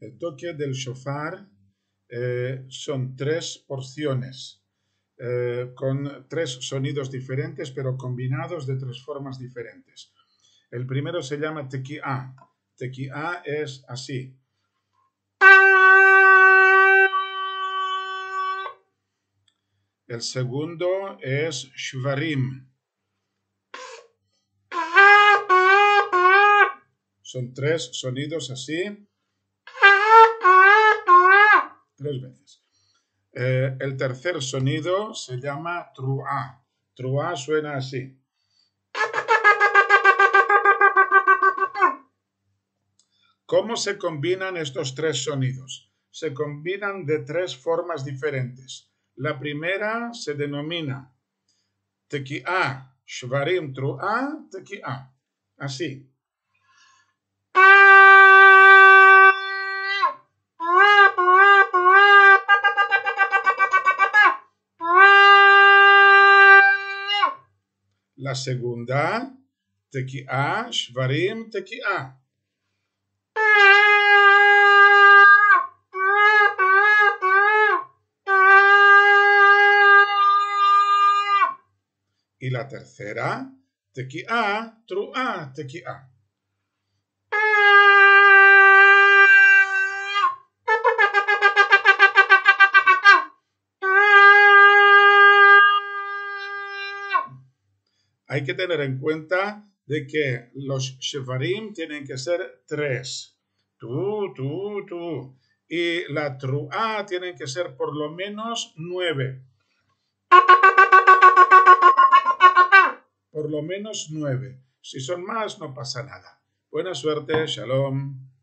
El toque del shofar eh, son tres porciones eh, con tres sonidos diferentes, pero combinados de tres formas diferentes. El primero se llama teki tequia es así. El segundo es shvarim. Son tres sonidos así tres veces. Eh, el tercer sonido se llama truá. Truá suena así. ¿Cómo se combinan estos tres sonidos? Se combinan de tres formas diferentes. La primera se denomina tequiá, shvarim truá, a. Así. La segunda, Tekiah, Shvarim, Tekiah. Y la tercera, Tekiah, Truah, Tekiah. hay que tener en cuenta de que los Shevarim tienen que ser tres. Tú, tú, tú. Y la trua tienen que ser por lo menos nueve. Por lo menos nueve. Si son más, no pasa nada. Buena suerte, shalom.